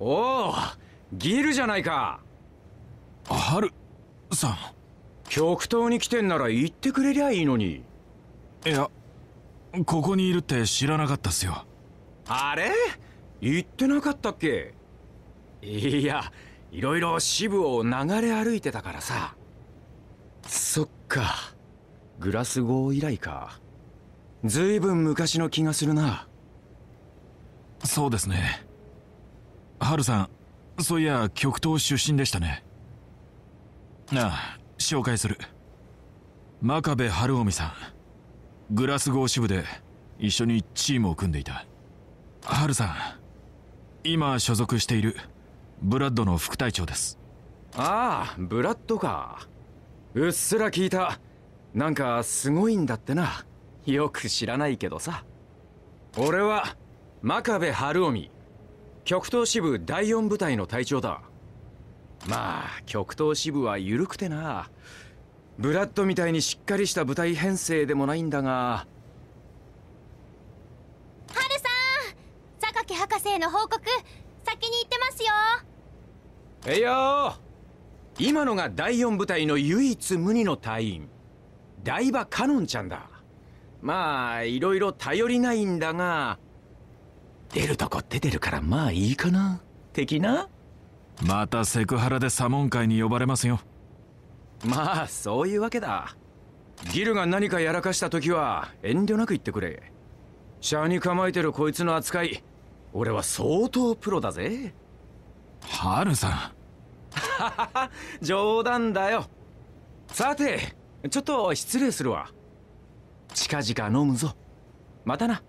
おおギルじゃないかハルさん極東に来てんなら言ってくれりゃいいのにいやここにいるって知らなかったっすよあれ言ってなかったっけいやいろいろ支部を流れ歩いてたからさそっかグラス号以来かずいぶん昔の気がするなそうですねハルさんそういや極東出身でしたねああ紹介する真壁晴臣さんグラスゴー支部で一緒にチームを組んでいたハルさん今所属しているブラッドの副隊長ですああブラッドかうっすら聞いたなんかすごいんだってなよく知らないけどさ俺は真壁晴臣極東支部第4部隊の隊長だまあ極東支部は緩くてなブラッドみたいにしっかりした部隊編成でもないんだがハルさん榊博士への報告先に行ってますよえいよ今のが第4部隊の唯一無二の隊員台場カノンちゃんだまあいろいろ頼りないんだが出るとこ出てるからまあいいかな的なまたセクハラで左門会に呼ばれますよまあそういうわけだギルが何かやらかした時は遠慮なく言ってくれ車に構えてるこいつの扱い俺は相当プロだぜハルさん 冗談だよさてちょっと失礼するわ近々飲むぞまたな